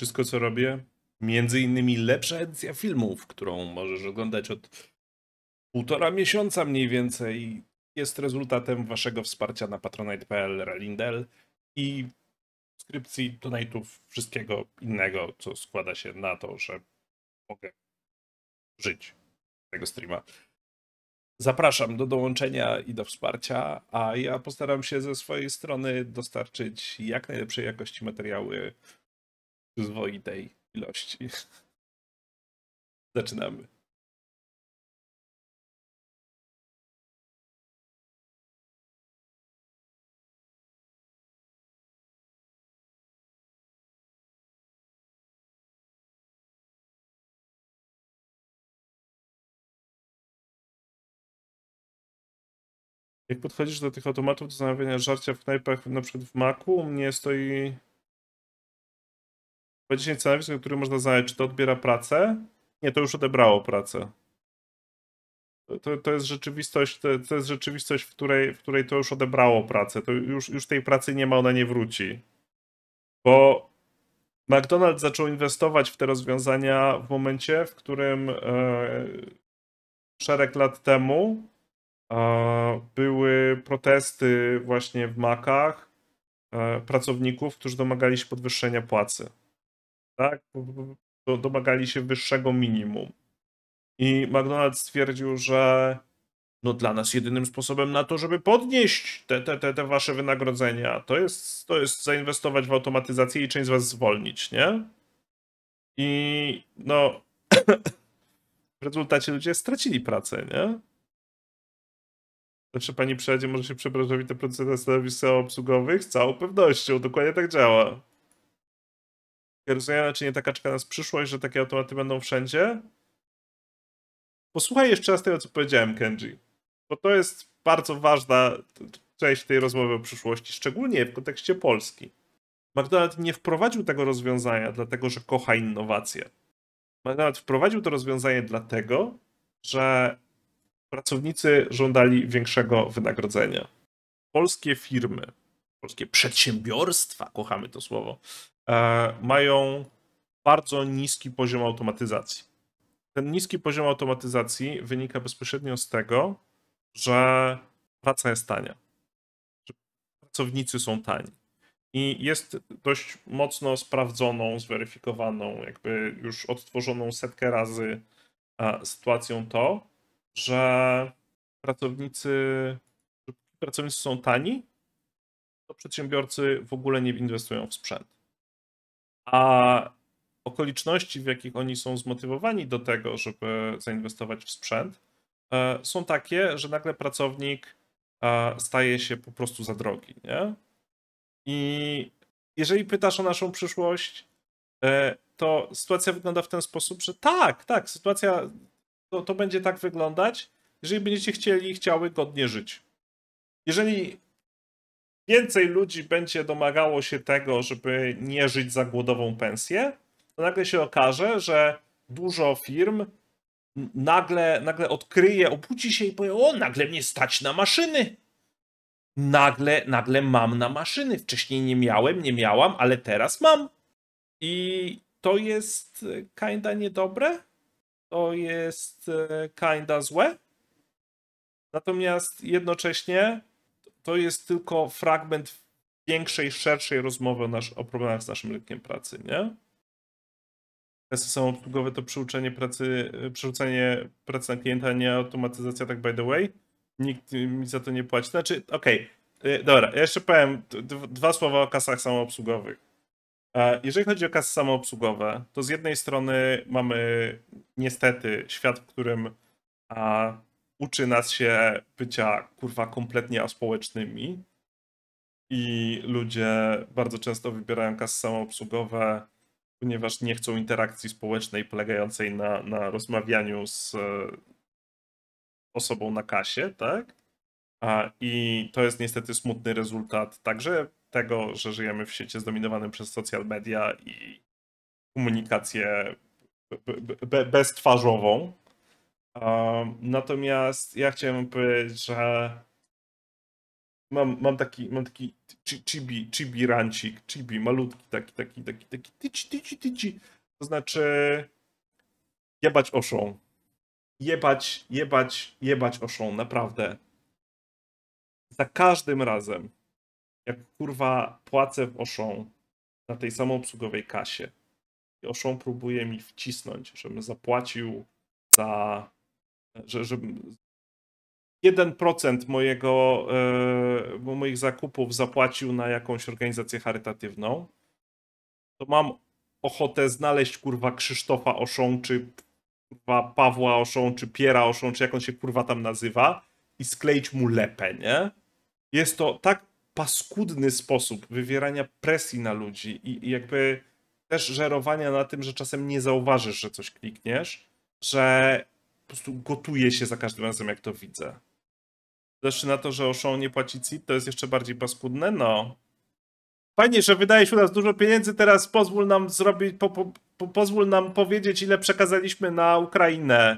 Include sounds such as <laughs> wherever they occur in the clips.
wszystko, co robię. Między innymi lepsza edycja filmów, którą możesz oglądać od półtora miesiąca mniej więcej, jest rezultatem waszego wsparcia na patronite.pl Relindel i subskrypcji, donate'ów, wszystkiego innego, co składa się na to, że mogę żyć tego streama. Zapraszam do dołączenia i do wsparcia, a ja postaram się ze swojej strony dostarczyć jak najlepszej jakości materiały przyzwoitej ilości. <laughs> Zaczynamy. Jak podchodzisz do tych automatów do zamawiania żarcia w knajpach, na przykład w Maku, u mnie stoi po 10 scenariusz, na który można znaleźć, czy to odbiera pracę. Nie, to już odebrało pracę. To, to jest rzeczywistość, to, to, jest rzeczywistość, w której, w której to już odebrało pracę. To już, już tej pracy nie ma, ona nie wróci. Bo McDonald's zaczął inwestować w te rozwiązania w momencie, w którym e, szereg lat temu e, były protesty właśnie w Makach e, pracowników, którzy domagali się podwyższenia płacy tak? Domagali się wyższego minimum. I McDonald's stwierdził, że no dla nas jedynym sposobem na to, żeby podnieść te, te, te, te wasze wynagrodzenia, to jest, to jest zainwestować w automatyzację i część z was zwolnić, nie? I no w rezultacie ludzie stracili pracę, nie? Zawsze znaczy, pani przejdzie, może się przebrać te procenta stanowisk obsługowych z całą pewnością. Dokładnie tak działa rozumiana, czy nie taka czeka nas przyszłość, że takie automaty będą wszędzie. Posłuchaj jeszcze raz tego, co powiedziałem, Kenji, bo to jest bardzo ważna część tej rozmowy o przyszłości, szczególnie w kontekście Polski. McDonald's nie wprowadził tego rozwiązania dlatego, że kocha innowacje. McDonald's wprowadził to rozwiązanie dlatego, że pracownicy żądali większego wynagrodzenia. Polskie firmy, polskie przedsiębiorstwa, kochamy to słowo, E, mają bardzo niski poziom automatyzacji. Ten niski poziom automatyzacji wynika bezpośrednio z tego, że praca jest tania. Że pracownicy są tani. I jest dość mocno sprawdzoną, zweryfikowaną, jakby już odtworzoną setkę razy e, sytuacją to, że pracownicy, pracownicy są tani, to przedsiębiorcy w ogóle nie inwestują w sprzęt a okoliczności, w jakich oni są zmotywowani do tego, żeby zainwestować w sprzęt, e, są takie, że nagle pracownik e, staje się po prostu za drogi. Nie? I jeżeli pytasz o naszą przyszłość, e, to sytuacja wygląda w ten sposób, że tak, tak, sytuacja to, to będzie tak wyglądać, jeżeli będziecie chcieli, chciały godnie żyć. Jeżeli więcej ludzi będzie domagało się tego, żeby nie żyć za głodową pensję, to nagle się okaże, że dużo firm nagle, nagle odkryje, obudzi się i powie, o, nagle mnie stać na maszyny. Nagle, nagle mam na maszyny. Wcześniej nie miałem, nie miałam, ale teraz mam. I to jest e, kinda niedobre. To jest e, kinda złe. Natomiast jednocześnie to jest tylko fragment większej, szerszej rozmowy o, nasz, o problemach z naszym rynkiem pracy, nie? Testy samoobsługowe to przyuczenie pracy, e, przerzucenie pracy na klienta, nie automatyzacja, tak by the way. Nikt mi za to nie płaci. Znaczy, okej, okay. E, dobra, ja jeszcze powiem dwa słowa o kasach samoobsługowych. E, jeżeli chodzi o kasy samoobsługowe, to z jednej strony mamy niestety świat, w którym a, uczy nas się bycia kurwa kompletnie aspołecznymi i ludzie bardzo często wybierają kasy samoobsługowe, ponieważ nie chcą interakcji społecznej polegającej na, na rozmawianiu z e, osobą na kasie, tak? A, I to jest niestety smutny rezultat także tego, że żyjemy w świecie zdominowanym przez social media i komunikację beztwarzową, natomiast ja chciałem powiedzieć, że mam, mam taki, mam taki chibi, chibi rancik, chibi, malutki, taki, taki, taki, taki, tyci, tyci, tyci. To znaczy jebać oszą. Jebać, jebać, jebać oszą, naprawdę. Za każdym razem, jak kurwa płacę w oszą na tej samoobsługowej kasie i oszą próbuje mi wcisnąć, żebym zapłacił za że, że 1% mojego, e, moich zakupów zapłacił na jakąś organizację charytatywną, to mam ochotę znaleźć kurwa Krzysztofa Oszą, czy kurwa Pawła Oszą, czy Piera Oszą, czy jak on się kurwa tam nazywa i skleić mu lepę, nie? Jest to tak paskudny sposób wywierania presji na ludzi i, i jakby też żerowania na tym, że czasem nie zauważysz, że coś klikniesz, że prostu gotuje się za każdym razem, jak to widzę. Zresztą znaczy na to, że Oshon nie płaci CIT, to jest jeszcze bardziej paskudne, no. Fajnie, że wydajesz u nas dużo pieniędzy, teraz pozwól nam zrobić, po, po, po, pozwól nam powiedzieć, ile przekazaliśmy na Ukrainę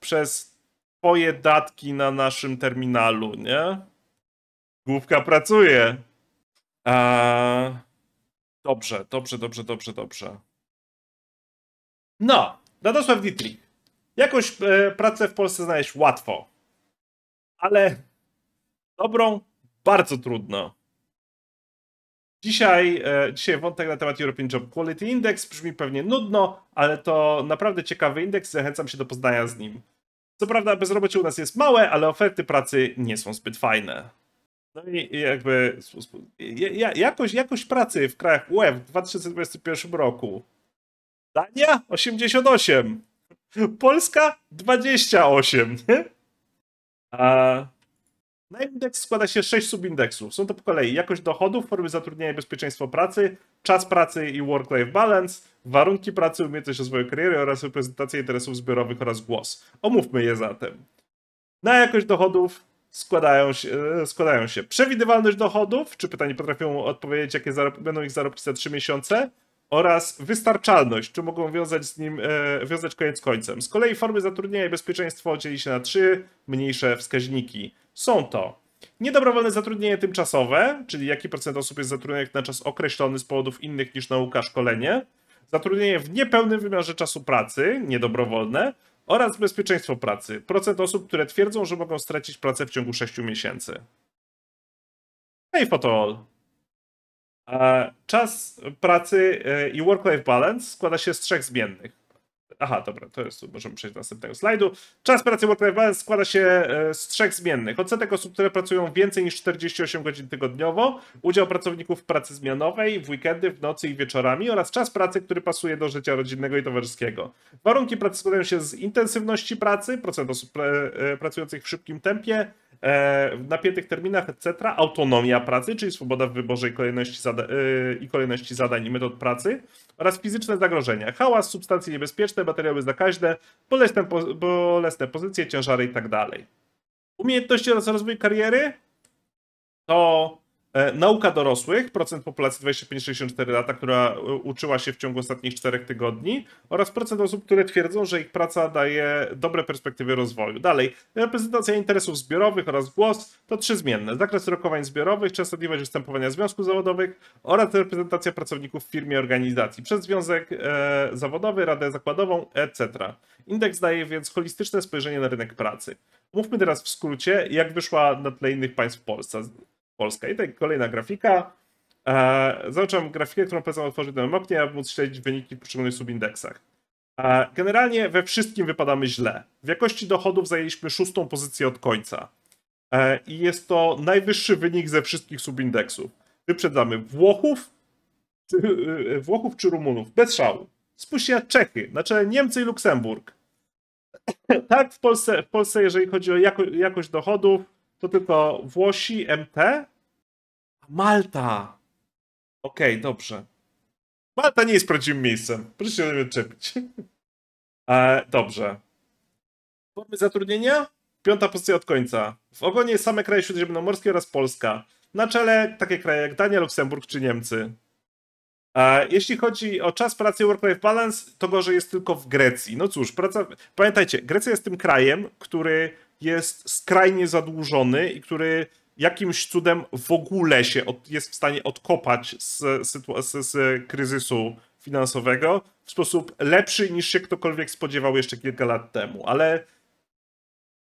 przez twoje datki na naszym terminalu, nie? Główka pracuje. Eee, dobrze, dobrze, dobrze, dobrze, dobrze. No, Radosław Witlik. Jakąś e, pracę w Polsce znaleźć łatwo, ale dobrą bardzo trudno. Dzisiaj, e, dzisiaj wątek na temat European Job Quality Index brzmi pewnie nudno, ale to naprawdę ciekawy indeks, zachęcam się do poznania z nim. Co prawda bezrobocie u nas jest małe, ale oferty pracy nie są zbyt fajne. No i jakby jakość, jakość pracy w krajach UE w 2021 roku. Dania 88, Polska 28. Nie? A na indeks składa się 6 subindeksów. Są to po kolei jakość dochodów, formy zatrudnienia i bezpieczeństwo pracy, czas pracy i work-life balance, warunki pracy, umiejętność rozwoju kariery oraz reprezentacja interesów zbiorowych oraz głos. Omówmy je zatem. Na jakość dochodów składają się, e, składają się przewidywalność dochodów, czy pytanie potrafią odpowiedzieć, jakie będą ich zarobki za 3 miesiące, oraz wystarczalność, czy mogą wiązać z nim, e, wiązać koniec końcem. Z kolei formy zatrudnienia i bezpieczeństwo dzieli się na trzy mniejsze wskaźniki. Są to niedobrowolne zatrudnienie tymczasowe, czyli jaki procent osób jest zatrudnionych na czas określony z powodów innych niż nauka, szkolenie, zatrudnienie w niepełnym wymiarze czasu pracy, niedobrowolne, oraz bezpieczeństwo pracy, procent osób, które twierdzą, że mogą stracić pracę w ciągu 6 miesięcy. Hej, Fotol! Czas pracy e, i work-life balance składa się z trzech zmiennych. Aha, dobra, to jest, możemy przejść do następnego slajdu. Czas pracy work-life składa się e, z trzech zmiennych. Odsetek osób, które pracują więcej niż 48 godzin tygodniowo, udział pracowników w pracy zmianowej, w weekendy, w nocy i wieczorami oraz czas pracy, który pasuje do życia rodzinnego i towarzyskiego. Warunki pracy składają się z intensywności pracy, procent osób e, e, pracujących w szybkim tempie, w napiętych terminach, etc., autonomia pracy, czyli swoboda w wyborze i kolejności, i kolejności zadań i metod pracy oraz fizyczne zagrożenia, hałas, substancje niebezpieczne, materiały za bolesne, po, bolesne pozycje, ciężary tak dalej. Umiejętności oraz rozwój kariery to E, nauka dorosłych, procent populacji 25-64 lata, która e, uczyła się w ciągu ostatnich 4 tygodni oraz procent osób, które twierdzą, że ich praca daje dobre perspektywy rozwoju. Dalej, reprezentacja interesów zbiorowych oraz głos to trzy zmienne. Zakres rokowań zbiorowych, częstotliwość występowania związków zawodowych oraz reprezentacja pracowników w firmie organizacji przez związek e, zawodowy, radę zakładową, etc. Indeks daje więc holistyczne spojrzenie na rynek pracy. Mówmy teraz w skrócie, jak wyszła na tle innych państw Polska. Polska. I tak kolejna grafika. E, grafikę, którą polecam otworzyć na mapnie, aby móc śledzić wyniki w poszczególnych subindeksach. E, generalnie we wszystkim wypadamy źle. W jakości dochodów zajęliśmy szóstą pozycję od końca. E, I jest to najwyższy wynik ze wszystkich subindeksów. Wyprzedzamy Włochów, e, Włochów czy Rumunów, bez szału. Spójrzcie na Czechy, na czele Niemcy i Luksemburg. tak, w Polsce, w Polsce jeżeli chodzi o jako, jakość dochodów, to tylko Włosi, MT, Malta. Okej, okay, dobrze. Malta nie jest prawdziwym miejscem. Proszę się nie czepić. E, dobrze. Formy zatrudnienia? Piąta pozycja od końca. W ogonie same kraje śródziemnomorskie oraz Polska. Na czele takie kraje jak Dania, Luksemburg czy Niemcy. E, jeśli chodzi o czas pracy work-life balance, to gorzej jest tylko w Grecji. No cóż, praca... pamiętajcie, Grecja jest tym krajem, który jest skrajnie zadłużony i który jakimś cudem w ogóle się od, jest w stanie odkopać z, z, z kryzysu finansowego w sposób lepszy niż się ktokolwiek spodziewał jeszcze kilka lat temu, ale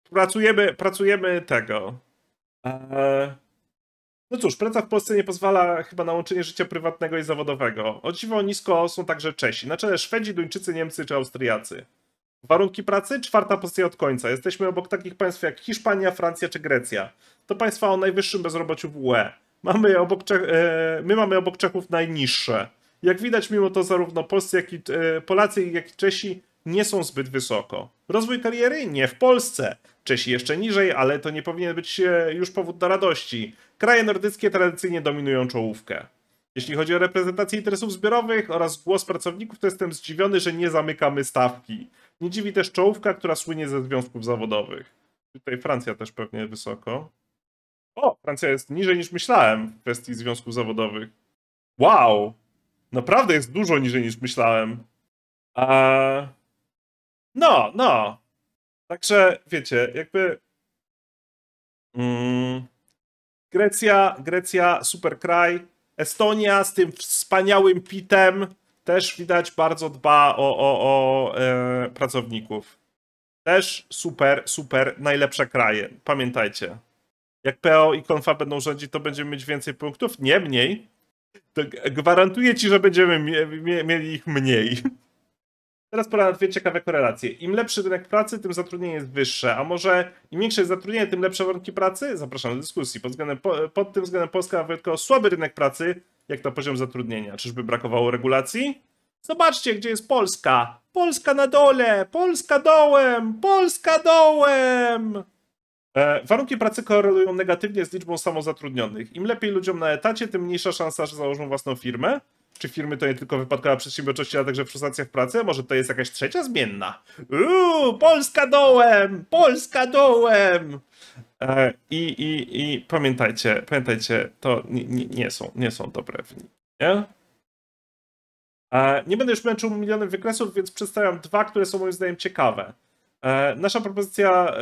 pracujemy, pracujemy tego. E, no cóż, praca w Polsce nie pozwala chyba na łączenie życia prywatnego i zawodowego. O dziwo nisko są także Czesi, na czele Szwedzi, Duńczycy, Niemcy czy Austriacy. Warunki pracy? Czwarta pozycja od końca. Jesteśmy obok takich państw jak Hiszpania, Francja czy Grecja. To państwa o najwyższym bezrobociu w UE. Mamy obok Czech, e, my mamy obok Czechów najniższe. Jak widać, mimo to zarówno Polscy, jak i e, Polacy, jak i Czesi nie są zbyt wysoko. Rozwój kariery? Nie w Polsce. Czesi jeszcze niżej, ale to nie powinien być e, już powód do radości. Kraje nordyckie tradycyjnie dominują czołówkę. Jeśli chodzi o reprezentację interesów zbiorowych oraz głos pracowników, to jestem zdziwiony, że nie zamykamy stawki. Nie dziwi też czołówka, która słynie ze związków zawodowych. Tutaj Francja też pewnie wysoko. O, Francja jest niżej niż myślałem w kwestii związków zawodowych. Wow! Naprawdę jest dużo niżej niż myślałem. Eee... No, no. Także wiecie, jakby. Mm. Grecja, Grecja, super kraj. Estonia z tym wspaniałym pitem też widać bardzo dba o, o, o e, pracowników. Też super, super, najlepsze kraje. Pamiętajcie. Jak PO i Konfa będą rządzić, to będziemy mieć więcej punktów, nie mniej. To gwarantuję ci, że będziemy mie mie mieli ich mniej. <laughs> Teraz pora na dwie ciekawe korelacje. Im lepszy rynek pracy, tym zatrudnienie jest wyższe. A może im większe jest zatrudnienie, tym lepsze warunki pracy? Zapraszam do dyskusji. Pod, względem, pod tym względem Polska ma wyjątkowo słaby rynek pracy, jak na poziom zatrudnienia. Czyżby brakowało regulacji? Zobaczcie, gdzie jest Polska. Polska na dole, Polska dołem, Polska dołem. E, warunki pracy korelują negatywnie z liczbą samozatrudnionych. Im lepiej ludziom na etacie, tym mniejsza szansa, że założą własną firmę czy firmy to nie tylko wypadkowa przedsiębiorczości, ale także frustracja w pracy? Może to jest jakaś trzecia zmienna? Uuu, Polska dołem! Polska dołem! E, I, i, i pamiętajcie, pamiętajcie, to nie, nie, nie są, nie są dobre wyniki, nie? E, nie będę już męczył milionem wykresów, więc przedstawiam dwa, które są moim zdaniem ciekawe. E, nasza propozycja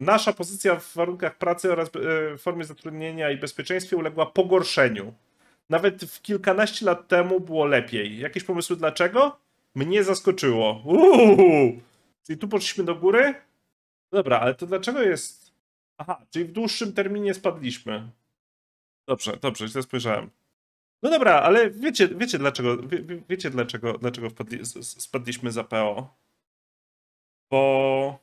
nasza pozycja w warunkach pracy oraz w formie zatrudnienia i bezpieczeństwie uległa pogorszeniu nawet w kilkanaście lat temu było lepiej. Jakieś pomysły dlaczego? Mnie zaskoczyło. Uuu! Czyli tu poszliśmy do góry? Dobra, ale to dlaczego jest... Aha, czyli w dłuższym terminie spadliśmy. Dobrze, dobrze, źle spojrzałem. No dobra, ale wiecie, wiecie dlaczego, wie, wiecie dlaczego, dlaczego wpadli, spadliśmy za PO? Bo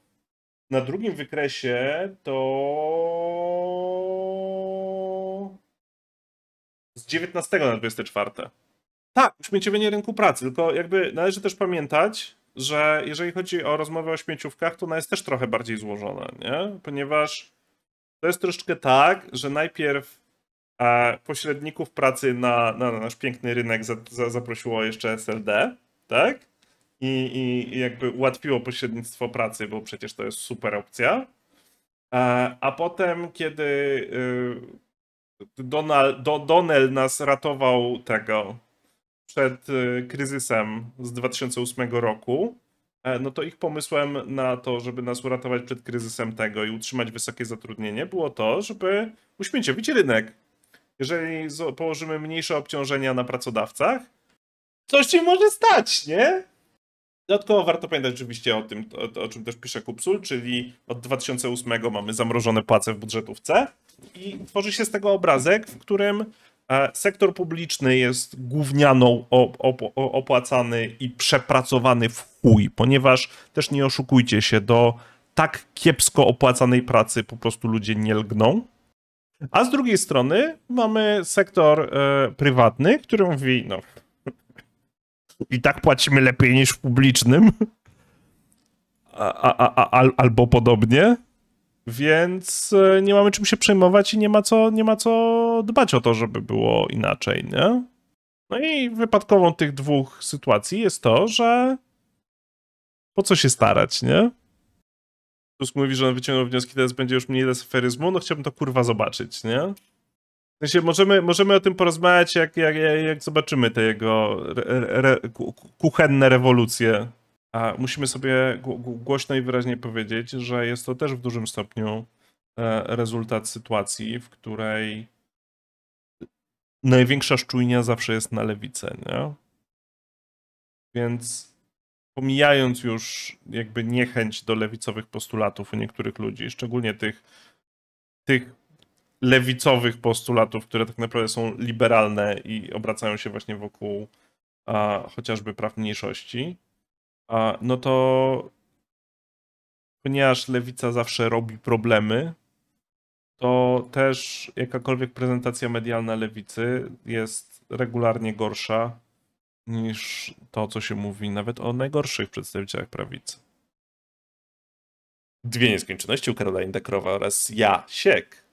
na drugim wykresie to 19 na 24. Tak, uśmieciowienie rynku pracy, tylko jakby należy też pamiętać, że jeżeli chodzi o rozmowę o śmieciówkach, to ona jest też trochę bardziej złożona, nie? Ponieważ to jest troszeczkę tak, że najpierw e, pośredników pracy na, na nasz piękny rynek za, za, zaprosiło jeszcze SLD, tak? I, I jakby ułatwiło pośrednictwo pracy, bo przecież to jest super opcja. E, a potem, kiedy y, Donald, Do, Donel nas ratował tego przed y, kryzysem z 2008 roku. E, no to ich pomysłem na to, żeby nas uratować przed kryzysem tego i utrzymać wysokie zatrudnienie, było to, żeby uśmieciowić rynek. Jeżeli położymy mniejsze obciążenia na pracodawcach, coś się może stać, nie? Dodatkowo warto pamiętać oczywiście o tym, o, o czym też pisze Kupsul, czyli od 2008 mamy zamrożone płace w budżetówce i tworzy się z tego obrazek, w którym e, sektor publiczny jest gównianą op opłacany i przepracowany w chuj, ponieważ też nie oszukujcie się, do tak kiepsko opłacanej pracy po prostu ludzie nie lgną. A z drugiej strony mamy sektor e, prywatny, który mówi, no i tak płacimy lepiej niż w publicznym. A, a, a, albo podobnie. Więc e, nie mamy czym się przejmować i nie ma co, nie ma co dbać o to, żeby było inaczej, nie? No i wypadkową tych dwóch sytuacji jest to, że po co się starać, nie? Tusk mówi, że on wyciągnął wnioski, teraz będzie już mniej desferyzmu, no chciałbym to kurwa zobaczyć, nie? W sensie możemy, możemy o tym porozmawiać, jak, jak, jak zobaczymy te jego re, re, kuchenne rewolucje a musimy sobie głośno i wyraźnie powiedzieć, że jest to też w dużym stopniu e, rezultat sytuacji, w której największa szczujnia zawsze jest na lewicy, nie? Więc pomijając już jakby niechęć do lewicowych postulatów u niektórych ludzi, szczególnie tych, tych lewicowych postulatów, które tak naprawdę są liberalne i obracają się właśnie wokół a, chociażby praw mniejszości, a no to ponieważ lewica zawsze robi problemy, to też jakakolwiek prezentacja medialna lewicy jest regularnie gorsza niż to, co się mówi nawet o najgorszych przedstawicielach prawicy. Dwie nieskończoności u Karolina Indekrowa oraz ja, Siek.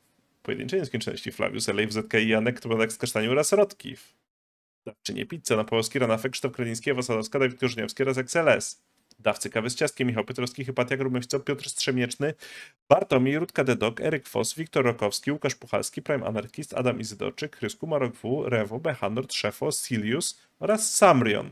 Pojedyncze nieskończoności Flavius L.A. w ZK i Janek Tronek z Kasztaniu oraz Rotkiw. Dawczynie pizza na Polski, Ranafek, Krzysztof Kreliński, Wasadowska, Dawid Korzeniowski oraz XLS. Dawcy kawy z ciastkiem, Michał Piotrowski, Hypatia Grumewicz, Piotr Strzemieczny, Bartomiej, Rutka Dedok, Eryk Fos, Wiktor Rokowski, Łukasz Puchalski, Prime Anarchist, Adam Izydorczyk, Krysku, Marok W, Rewo, Behanort, Szefo, Silius oraz Samrion.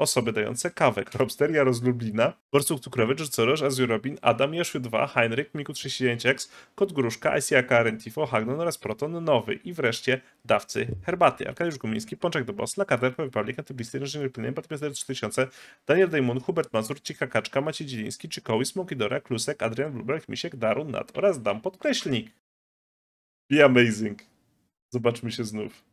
Osoby dające kawę. Robster, Jaros Lublina, Borsuk Cukrowicz, Corosz, Azurobin, Adam, Joszły 2, Heinrich, Miku 39X, Kot Gruszka, ICAK, Rentifo, Hagnon oraz Proton Nowy i wreszcie dawcy herbaty. Arkadiusz Gumiński, Pączek do Boss, Lakader, Republic, Antyblisty, Inżynier Pliny, Batmiaster 3000, Daniel Daymon, Hubert Mazur, Cika Kaczka, Maciej Dziliński, Czykoły, Smokidora, Klusek, Adrian Blubelek, Misiek, Darun, Nat oraz Dam Podkreślnik. Be amazing. Zobaczmy się znów.